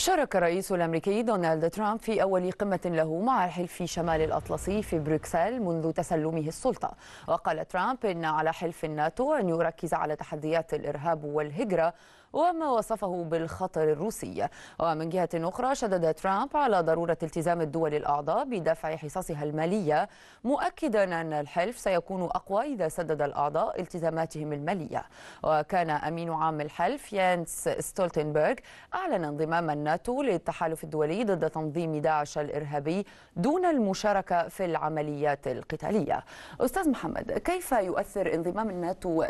شارك الرئيس الامريكي دونالد ترامب في اول قمه له مع حلف شمال الاطلسي في بروكسل منذ تسلمه السلطه وقال ترامب ان على حلف الناتو ان يركز على تحديات الارهاب والهجره وما وصفه بالخطر الروسي ومن جهة أخرى شدد ترامب على ضرورة التزام الدول الأعضاء بدفع حصصها المالية مؤكدا أن الحلف سيكون أقوى إذا سدد الأعضاء التزاماتهم المالية وكان أمين عام الحلف يانس ستولتنبرغ أعلن انضمام الناتو الناتو للتحالف الدولي ضد تنظيم داعش الإرهابي دون المشاركة في العمليات القتالية أستاذ محمد كيف يؤثر انضمام الناتو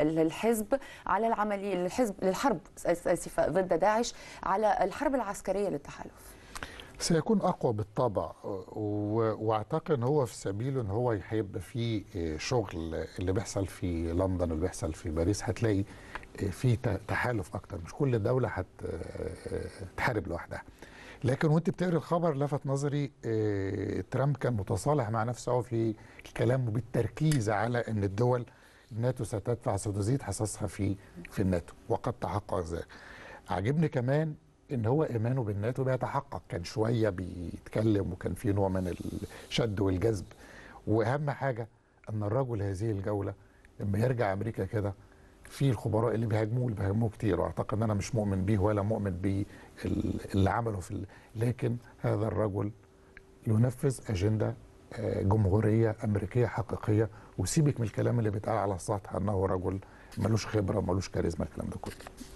للحزب على العملية للحزب للحرب ضد داعش على الحرب العسكرية للتحالف سيكون اقوى بالطبع واعتقد ان هو في سبيله ان هو هيبقى في آه، شغل اللي بيحصل في لندن اللي بيحصل في باريس هتلاقي آه، في تحالف اكتر مش كل دوله هتحارب آه، لوحدها لكن وانت بتقري الخبر لفت نظري ترامب كان متصالح مع نفسه في الكلام بالتركيز على ان الدول الناتو ستدفع ستزيد حصصها في في الناتو وقد تحقق ذلك عجبني كمان ان هو ايمانه بالناتو بيتحقق كان شويه بيتكلم وكان في نوع من الشد والجذب واهم حاجه ان الرجل هذه الجوله لما يرجع امريكا كده في الخبراء اللي بيهاجموه اللي بيهاجموه كتير واعتقد ان انا مش مؤمن بيه ولا مؤمن بيه اللي عمله في لكن هذا الرجل ينفذ اجنده آه، جمهوريه امريكيه حقيقيه وسيبك من الكلام اللي بيتقال على السطح انه رجل ملوش خبره ملوش كاريزما الكلام ده كله